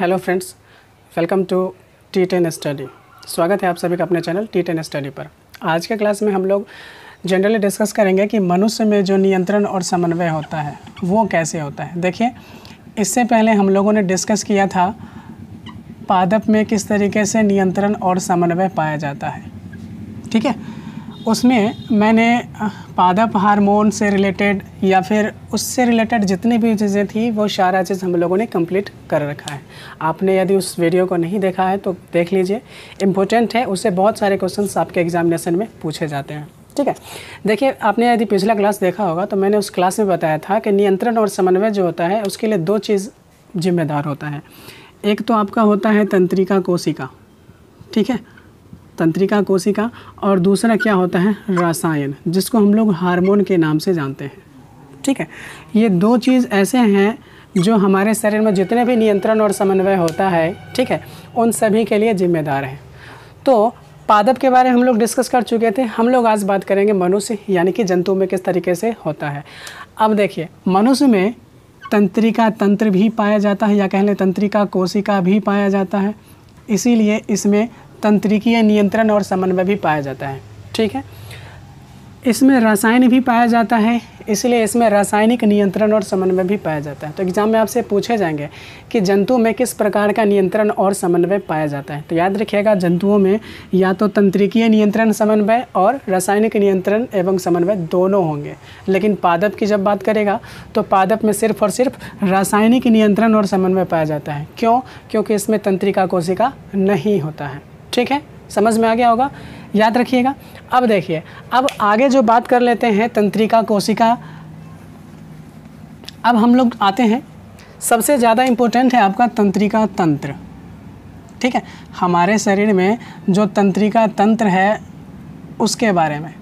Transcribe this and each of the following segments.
hello friends welcome to T ten study स्वागत है आप सभी का अपने चैनल टी टेन स्टडी पर आज के क्लास में हम लोग जनरली डिस्कस करेंगे कि मनुष्य में जो नियंत्रण और समन्वय होता है वो कैसे होता है देखिए इससे पहले हम लोगों ने डिस्कस किया था पादप में किस तरीके से नियंत्रण और समन्वय पाया जाता है ठीक है उसमें मैंने पादप हार्मोन से रिलेटेड या फिर उससे रिलेटेड जितनी भी चीज़ें थी वो सारा चीज़ हम लोगों ने कंप्लीट कर रखा है आपने यदि उस वीडियो को नहीं देखा है तो देख लीजिए इम्पोर्टेंट है उससे बहुत सारे क्वेश्चन आपके एग्जामिनेशन में पूछे जाते हैं ठीक है देखिए आपने यदि पिछला क्लास देखा होगा तो मैंने उस क्लास में बताया था कि नियंत्रण और समन्वय जो होता है उसके लिए दो चीज़ जिम्मेदार होता है एक तो आपका होता है तंत्रिका कोशिका ठीक है तंत्रिका कोशिका और दूसरा क्या होता है रसायन जिसको हम लोग हार्मोन के नाम से जानते हैं ठीक है ये दो चीज़ ऐसे हैं जो हमारे शरीर में जितने भी नियंत्रण और समन्वय होता है ठीक है उन सभी के लिए जिम्मेदार हैं तो पादप के बारे में हम लोग डिस्कस कर चुके थे हम लोग आज बात करेंगे मनुष्य यानी कि जंतु में किस तरीके से होता है अब देखिए मनुष्य में तंत्रिका तंत्र भी पाया जाता है या कह लें तंत्रिका कोशिका भी पाया जाता है इसीलिए इसमें तंत्रिकीय नियंत्रण और समन्वय भी पाया जाता है ठीक है इसमें रसायन भी पाया जाता है इसलिए इसमें रासायनिक नियंत्रण और समन्वय भी पाया जाता है तो एग्जाम में आपसे पूछे जाएंगे कि जंतु में किस प्रकार का नियंत्रण और समन्वय पाया जाता है तो याद रखिएगा जंतुओं में या तो तंत्रिकीय नियंत्रण समन्वय और रासायनिक नियंत्रण एवं समन्वय दोनों होंगे लेकिन पादप की जब बात करेगा तो पादप में सिर्फ और सिर्फ रासायनिक नियंत्रण और समन्वय पाया जाता है क्यों क्योंकि इसमें तंत्रिका कोशिका नहीं होता है ठीक है समझ में आ गया होगा याद रखिएगा अब देखिए अब आगे जो बात कर लेते हैं तंत्रिका कोशिका अब हम लोग आते हैं सबसे ज़्यादा इम्पोर्टेंट है आपका तंत्रिका तंत्र ठीक है हमारे शरीर में जो तंत्रिका तंत्र है उसके बारे में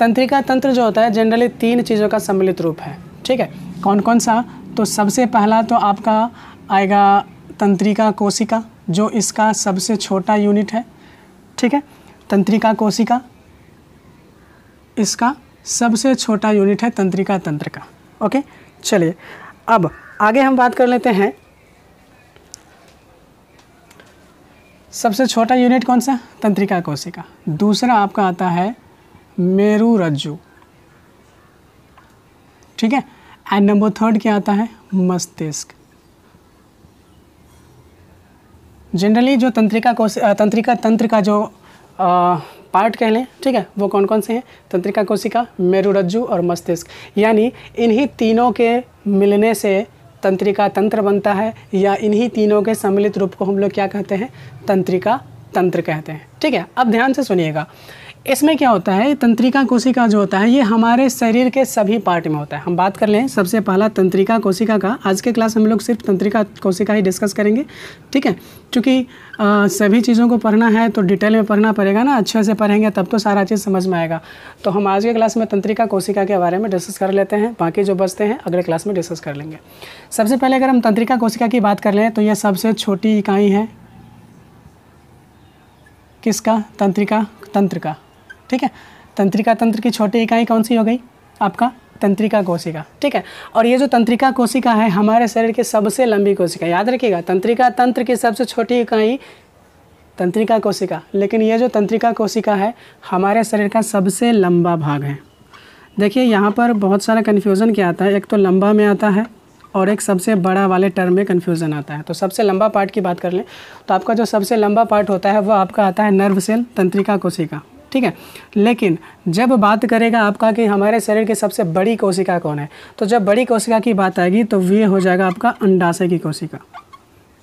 तंत्रिका तंत्र जो होता है जनरली तीन चीज़ों का सम्मिलित रूप है ठीक है कौन कौन सा तो सबसे पहला तो आपका आएगा तंत्रिका कोशिका जो इसका सबसे छोटा यूनिट है ठीक है तंत्रिका कोशिका इसका सबसे छोटा यूनिट है तंत्रिका तंत्र का ओके चलिए अब आगे हम बात कर लेते हैं सबसे छोटा यूनिट कौन सा तंत्रिका कोशिका दूसरा आपका आता है मेरु रज्जु ठीक है एंड नंबर थर्ड क्या आता है मस्तिष्क जनरली जो तंत्रिका कोश तंत्रिका तंत्र का जो आ, पार्ट कह लें ठीक है वो कौन कौन से हैं तंत्रिका कोशिका मेरुरज्जु और मस्तिष्क यानी इन्हीं तीनों के मिलने से तंत्रिका तंत्र बनता है या इन्हीं तीनों के सम्मिलित रूप को हम लोग क्या कहते हैं तंत्रिका तंत्र कहते हैं ठीक है अब ध्यान से सुनिएगा इसमें क्या होता है तंत्रिका कोशिका जो होता है ये हमारे शरीर के सभी पार्ट में होता है हम बात कर लें सबसे पहला तंत्रिका कोशिका का आज के क्लास हम लोग सिर्फ तंत्रिका कोशिका ही डिस्कस करेंगे ठीक है क्योंकि सभी चीज़ों को पढ़ना है तो डिटेल में पढ़ना पड़ेगा ना अच्छे से पढ़ेंगे तब तो सारा चीज़ समझ में आएगा तो हम आज के क्लास में तंत्रिका कोशिका के बारे में डिस्कस कर लेते हैं बाकी जो बचते हैं अगले क्लास में डिस्कस कर लेंगे सबसे पहले अगर हम तंत्रिका कोशिका की बात कर लें तो यह सबसे छोटी इकाई है किसका तंत्रिका तंत्र का ठीक है तंत्रिका तंत्र की छोटी इकाई कौन सी हो गई आपका तंत्रिका कोशिका ठीक है और ये जो तंत्रिका कोशिका है हमारे शरीर की सबसे लंबी कोशिका याद रखिएगा तंत्रिका तंत्र की सबसे छोटी इकाई तंत्रिका कोशिका लेकिन ये जो तंत्रिका कोशिका है हमारे शरीर का सबसे लंबा भाग है देखिए यहाँ पर बहुत सारा कन्फ्यूज़न क्या आता है एक तो लंबा में आता है और एक सबसे बड़ा वाले टर्म में कन्फ्यूज़न आता है तो सबसे लंबा पार्ट की बात कर लें तो आपका जो सबसे लंबा पार्ट होता है वह आपका आता है नर्व सेल तंत्रिका कोशिका ठीक है लेकिन जब बात करेगा आपका कि हमारे शरीर की सबसे बड़ी कोशिका कौन है तो जब बड़ी कोशिका की बात आएगी तो ये हो जाएगा आपका अंडाशय की कोशिका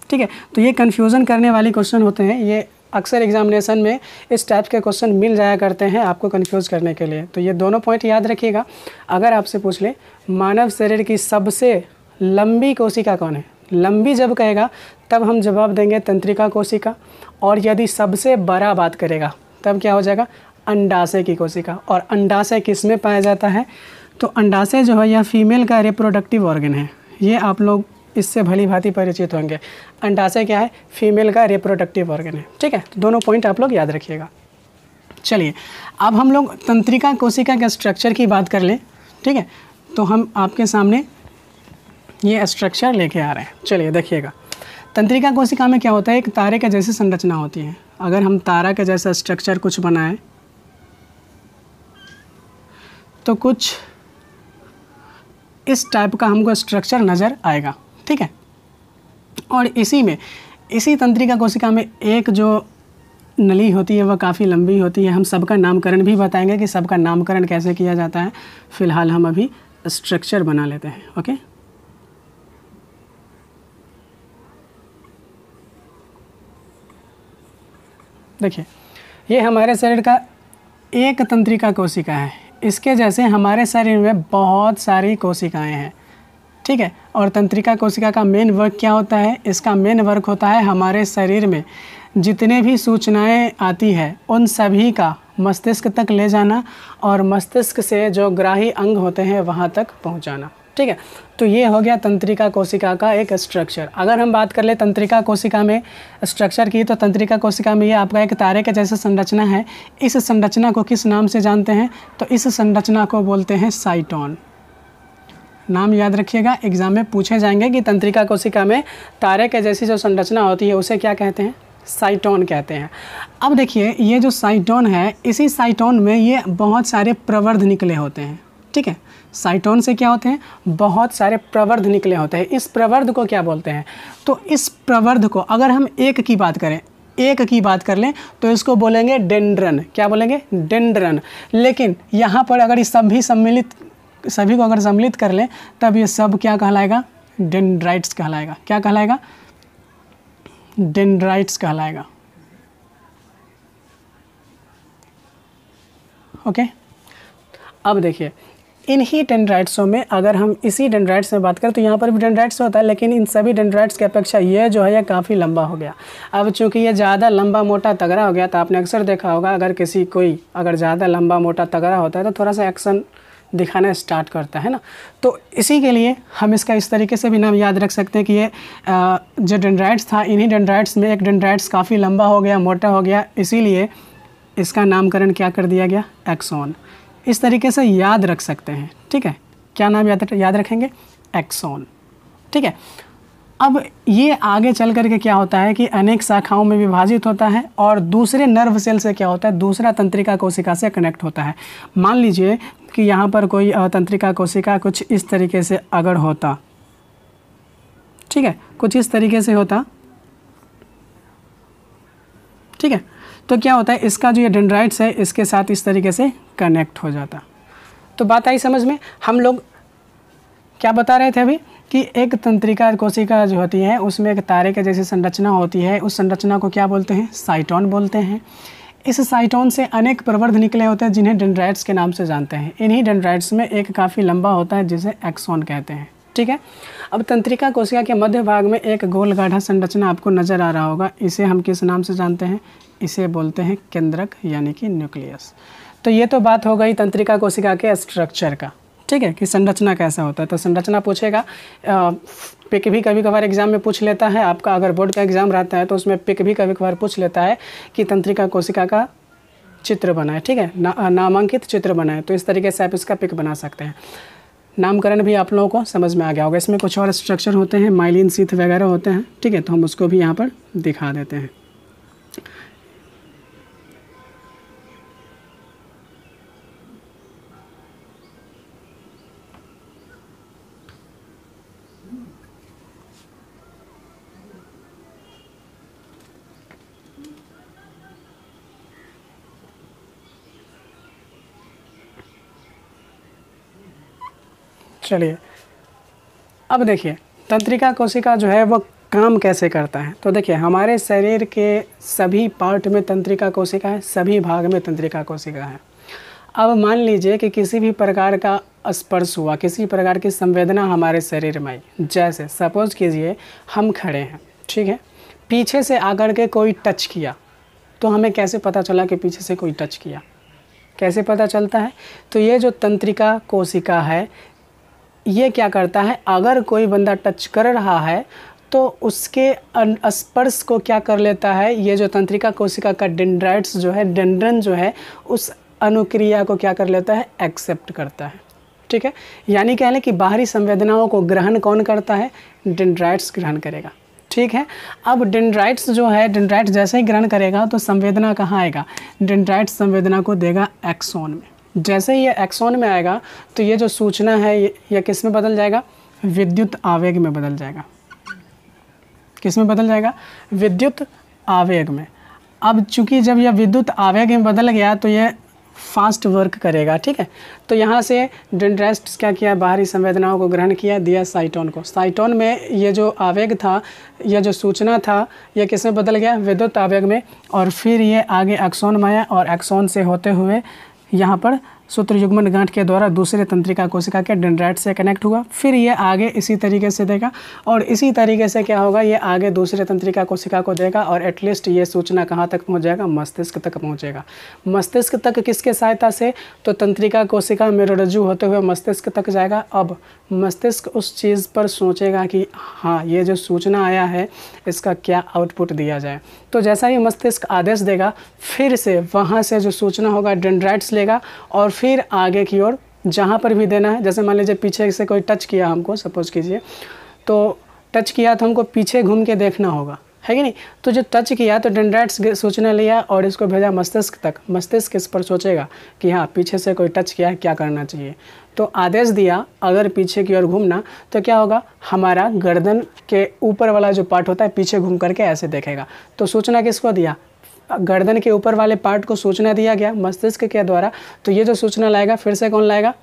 ठीक है तो ये कन्फ्यूज़न करने वाले क्वेश्चन होते हैं ये अक्सर एग्जामिनेशन में इस टाइप के क्वेश्चन मिल जाया करते हैं आपको कन्फ्यूज़ करने के लिए तो ये दोनों पॉइंट याद रखिएगा अगर आपसे पूछ ले मानव शरीर की सबसे लंबी कोशिका कौन है लंबी जब कहेगा तब हम जवाब देंगे तंत्रिका कोशिका और यदि सबसे बड़ा बात करेगा तब क्या हो जाएगा अंडाशय की कोशिका और अंडाशय किस में पाया जाता है तो अंडाशय जो है यह फीमेल का रिप्रोडक्टिव ऑर्गन है ये आप लोग इससे भली भांति परिचित होंगे अंडाशय क्या है फीमेल का रिप्रोडक्टिव ऑर्गन है ठीक है तो दोनों पॉइंट आप लोग याद रखिएगा चलिए अब हम लोग तंत्रिका कोशिका के स्ट्रक्चर की बात कर लें ठीक है तो हम आपके सामने ये स्ट्रक्चर लेके आ रहे हैं चलिए देखिएगा तंत्रिका कोशिका में क्या होता है एक तारे का जैसी संरचना होती है अगर हम तारा का जैसा स्ट्रक्चर कुछ बनाए तो कुछ इस टाइप का हमको स्ट्रक्चर नज़र आएगा ठीक है और इसी में इसी तंत्रिका कोशिका में एक जो नली होती है वह काफ़ी लंबी होती है हम सबका नामकरण भी बताएंगे कि सबका नामकरण कैसे किया जाता है फ़िलहाल हम अभी स्ट्रक्चर बना लेते हैं ओके देखिए ये हमारे शरीर का एक तंत्रिका कोशिका है इसके जैसे हमारे शरीर में बहुत सारी कोशिकाएं हैं ठीक है और तंत्रिका कोशिका का मेन वर्क क्या होता है इसका मेन वर्क होता है हमारे शरीर में जितने भी सूचनाएं आती है उन सभी का मस्तिष्क तक ले जाना और मस्तिष्क से जो ग्राही अंग होते हैं वहाँ तक पहुँचाना ठीक है तो ये हो गया तंत्रिका कोशिका का एक स्ट्रक्चर अगर हम बात कर ले तंत्रिका कोशिका में स्ट्रक्चर की तो तंत्रिका कोशिका में ये आपका एक तारे का जैसा संरचना है इस संरचना को किस नाम से जानते हैं तो इस संरचना को बोलते हैं साइटोन नाम याद रखिएगा एग्जाम में पूछे जाएंगे कि तंत्रिका कोशिका में तारे के जैसी जो संरचना होती है उसे क्या कहते हैं साइटोन कहते हैं अब देखिए ये जो साइटोन है इसी साइटोन में ये बहुत सारे प्रवर्ध निकले होते हैं ठीक है साइटोन से क्या होते हैं बहुत सारे प्रवर्ध निकले होते हैं इस प्रवर्ध को क्या बोलते हैं तो इस प्रवर्ध को अगर हम एक की बात करें एक की बात कर लें तो इसको बोलेंगे डेंड्रन क्या बोलेंगे डेंड्रन लेकिन यहाँ पर अगर ये सभी सम्मिलित सभी को अगर सम्मिलित कर लें तब ये सब क्या कहलाएगा डेंड्राइट्स कहलाएगा क्या कहलाएगा डेंड्राइट्स कहलाएगा ओके अब देखिए इन्हीं डेंड्राइट्सों में अगर हम इसी डेंड्राइट्स में बात करें तो यहाँ पर भी डेंड्राइट्स होता है लेकिन इन सभी डेंड्राइट्स की अपेक्षा ये जो है ये काफ़ी लंबा हो गया अब चूंकि ये ज़्यादा लंबा मोटा तगड़ा हो गया तो आपने अक्सर देखा होगा अगर किसी कोई अगर ज़्यादा लंबा मोटा तगड़ा होता है तो थोड़ा सा एक्शन दिखाना स्टार्ट करता है ना तो इसी के लिए हम इसका इस तरीके से भी नाम याद रख सकते हैं कि ये जो डेंड्राइट्स था इन्हीं डेंड्राइट्स में एक डेंड्राइट्स काफ़ी लंबा हो गया मोटा हो गया इसीलिए इसका नामकरण क्या कर दिया गया एक्सोन इस तरीके से याद रख सकते हैं ठीक है क्या नाम याद याद रखेंगे एक्सोन ठीक है अब ये आगे चल करके क्या होता है कि अनेक शाखाओं में विभाजित होता है और दूसरे नर्व सेल से क्या होता है दूसरा तंत्रिका कोशिका से कनेक्ट होता है मान लीजिए कि यहाँ पर कोई तंत्रिका कोशिका कुछ इस तरीके से अगर होता ठीक है कुछ इस तरीके से होता ठीक है तो क्या होता है इसका जो ये डेंड्राइट्स है इसके साथ इस तरीके से कनेक्ट हो जाता तो बात आई समझ में हम लोग क्या बता रहे थे अभी कि एक तंत्रिका कोशिका जो होती है उसमें एक तारे के जैसी संरचना होती है उस संरचना को क्या बोलते हैं साइटॉन बोलते हैं इस साइटोन से अनेक प्रवर्ध निकले होते हैं जिन्हें डेंड्राइट्स के नाम से जानते हैं इन्हीं डेंड्राइट्स में एक काफ़ी लंबा होता है जिसे एक्सॉन कहते हैं ठीक है अब तंत्रिका कोशिका के मध्य भाग में एक गोल गाढ़ा संरचना आपको नजर आ रहा होगा इसे हम किस नाम से जानते हैं इसे बोलते हैं केंद्रक यानी कि न्यूक्लियस तो ये तो बात हो गई तंत्रिका कोशिका के स्ट्रक्चर का ठीक है कि संरचना कैसा होता है तो संरचना पूछेगा पिक भी कभी कभार एग्जाम में पूछ लेता है आपका अगर बोर्ड का एग्जाम रहता है तो उसमें पिक भी कभी कभार पूछ लेता है कि तंत्रिका कोशिका का चित्र बनाए ठीक है ना, नामांकित चित्र बनाए तो इस तरीके से आप इसका पिक बना सकते हैं नामकरण भी आप लोगों को समझ में आ गया होगा इसमें कुछ और स्ट्रक्चर होते हैं माइलिन सीथ वगैरह होते हैं ठीक है तो हम उसको भी यहाँ पर दिखा देते हैं चलिए अब देखिए तंत्रिका कोशिका जो है वह काम कैसे करता है तो देखिए हमारे शरीर के सभी पार्ट में तंत्रिका कोशिका है सभी भाग में तंत्रिका कोशिका है अब मान लीजिए कि किसी भी प्रकार का स्पर्श हुआ किसी प्रकार की संवेदना हमारे शरीर में आई जैसे सपोज कीजिए हम खड़े हैं ठीक है पीछे से आकर के कोई टच किया तो हमें कैसे पता चला कि पीछे से कोई टच किया कैसे पता चलता है तो ये जो तंत्रिका कोशिका है ये क्या करता है अगर कोई बंदा टच कर रहा है तो उसके स्पर्श को क्या कर लेता है ये जो तंत्रिका कोशिका का डेंड्राइट्स जो है डेंड्रन जो है उस अनुक्रिया को क्या कर लेता है एक्सेप्ट करता है ठीक है यानी कह लें कि बाहरी संवेदनाओं को ग्रहण कौन करता है डेंड्राइट्स ग्रहण करेगा ठीक है अब डेंड्राइट्स जो है डेंड्राइट जैसे ही ग्रहण करेगा तो संवेदना कहाँ आएगा डेंड्राइट्स संवेदना को देगा एक्सोन में जैसे ही ये एक्सॉन में आएगा तो ये जो सूचना है यह किस में बदल जाएगा विद्युत आवेग में बदल जाएगा किस में बदल जाएगा विद्युत आवेग में अब चूंकि जब यह विद्युत आवेग में बदल गया तो यह फास्ट वर्क करेगा ठीक है तो यहाँ से डेंड्रेस्ट क्या किया बाहरी संवेदनाओं को ग्रहण किया दिया साइटोन को साइटोन में ये जो आवेग था यह जो सूचना था यह किस में बदल गया विद्युत आवेग में और फिर ये आगे एक्सोन में आया और एक्सोन से होते हुए यहाँ पर सूत्रयुग्मन गांठ के द्वारा दूसरे तंत्रिका कोशिका के डेंड्राइट से कनेक्ट हुआ फिर ये आगे इसी तरीके से देगा और इसी तरीके से क्या होगा ये आगे दूसरे तंत्रिका कोशिका को देगा और एटलीस्ट ये सूचना कहाँ तक पहुँच जाएगा मस्तिष्क तक पहुँचेगा मस्तिष्क तक किसके सहायता से तो तंत्रिका कोशिका मेरुरज्जु होते हुए मस्तिष्क तक जाएगा अब मस्तिष्क उस चीज़ पर सोचेगा कि हाँ ये जो सूचना आया है इसका क्या आउटपुट दिया जाए तो जैसा ही मस्तिष्क आदेश देगा फिर से वहाँ से जो सूचना होगा डेंड्राइट्स लेगा और फिर आगे की ओर जहाँ पर भी देना है जैसे मान लीजिए पीछे से कोई टच किया हमको सपोज़ कीजिए तो टच किया तो हमको पीछे घूम के देखना होगा है कि नहीं तो जो टच किया तो डेंड्राइट्स सोचने लिया और इसको भेजा मस्तिष्क तक मस्तिष्क इस पर सोचेगा कि हाँ पीछे से कोई टच किया है क्या करना चाहिए तो आदेश दिया अगर पीछे की ओर घूमना तो क्या होगा हमारा गर्दन के ऊपर वाला जो पार्ट होता है पीछे घूम करके ऐसे देखेगा तो सूचना किसको दिया गर्दन के ऊपर वाले पार्ट को सूचना दिया गया मस्तिष्क के द्वारा तो ये जो सूचना लाएगा फिर से कौन लाएगा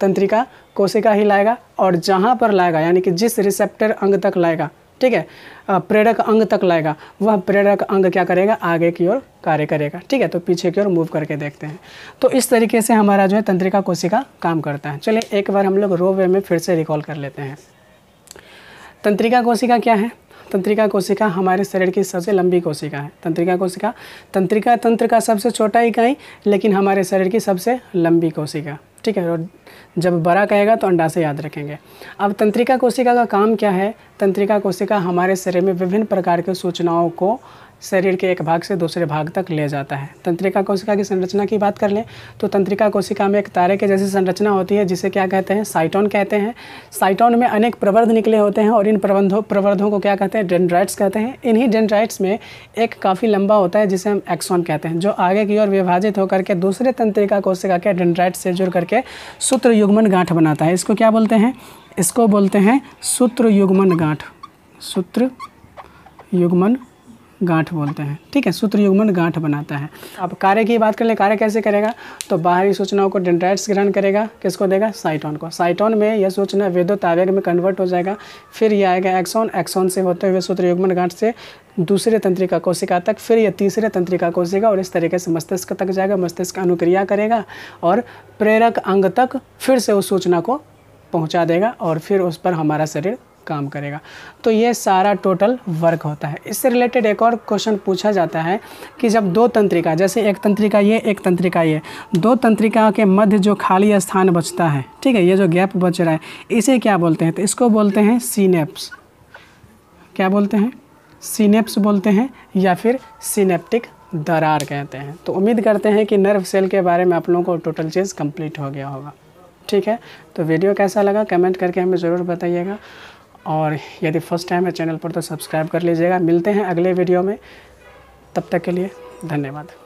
तंत्रिका कोशिका ही लाएगा और जहाँ पर लाएगा यानी कि जिस रिसेप्टर अंग तक लाएगा ठीक है प्रेरक अंग तक लाएगा वह प्रेरक अंग क्या करेगा आगे की ओर कार्य करेगा ठीक है तो पीछे की ओर मूव करके देखते हैं तो इस तरीके से हमारा जो है तंत्रिका कोशिका काम करता है चलिए एक बार हम लोग रो वे में फिर से रिकॉल कर लेते हैं तंत्रिका कोशिका क्या है तंत्रिका कोशिका हमारे शरीर की सबसे लंबी कोशिका है तंत्रिका कोशिका तंत्रिका तंत्र का सबसे छोटा इकाई लेकिन हमारे शरीर की सबसे लंबी कोशिका ठीक है और जब बड़ा कहेगा तो अंडा से याद रखेंगे अब तंत्रिका कोशिका का काम क्या है तंत्रिका कोशिका हमारे शरीर में विभिन्न प्रकार के सूचनाओं को शरीर के एक भाग से दूसरे भाग तक ले जाता है तंत्रिका कोशिका की संरचना की बात कर लें तो तंत्रिका कोशिका में एक तारे के जैसी संरचना होती है जिसे क्या कहते हैं साइटोन कहते हैं साइटोन में अनेक प्रवर्ध निकले होते हैं और इन प्रबंधों प्रवर्धों को क्या कहते हैं डेंड्राइट्स कहते हैं इन्हीं डेंड्राइट्स में एक काफ़ी लंबा होता है जिसे हम एक्सॉन कहते हैं जो आगे की ओर विभाजित होकर के दूसरे तंत्रिका कोशिका के डेंड्राइट से जुड़ करके सूत्र युग्मन गांठ बनाता है इसको क्या बोलते हैं इसको बोलते हैं सूत्र युग्मन गांठ सूत्र युग्मन गांठ बोलते हैं ठीक है सूत्र युग्मन गांठ बनाता है अब कार्य की बात कर ले कार्य कैसे करेगा तो बाहरी सूचनाओं को डेंड्राइट्स ग्रहण करेगा किसको देगा साइटॉन को साइटॉन में यह सूचना वेदो आवेग में कन्वर्ट हो जाएगा फिर यह आएगा एक्सॉन एक्सॉन से होते हुए सूत्र युग्मन गांठ से दूसरे तंत्रिका कोशिका तक फिर यह तीसरे तंत्रिका कोशिका और इस तरीके से मस्तिष्क तक जाएगा मस्तिष्क अनुक्रिया करेगा और प्रेरक अंग तक फिर से उस सूचना को पहुँचा देगा और फिर उस पर हमारा शरीर काम करेगा तो ये सारा टोटल वर्क होता है इससे रिलेटेड एक और क्वेश्चन पूछा जाता है कि जब दो तंत्रिका जैसे एक तंत्रिका ये एक तंत्रिका ये दो तंत्रिकाओं के मध्य जो खाली स्थान बचता है ठीक है ये जो गैप बच रहा है इसे क्या बोलते हैं तो इसको बोलते हैं सीनेप्स क्या बोलते हैं सीनेप्स बोलते हैं या फिर सीनेप्टिक दरार कहते हैं तो उम्मीद करते हैं कि नर्व सेल के बारे में आप लोगों को टोटल चीज़ कंप्लीट हो गया होगा ठीक है तो वीडियो कैसा लगा कमेंट करके हमें ज़रूर बताइएगा और यदि फर्स्ट टाइम है चैनल पर तो सब्सक्राइब कर लीजिएगा मिलते हैं अगले वीडियो में तब तक के लिए धन्यवाद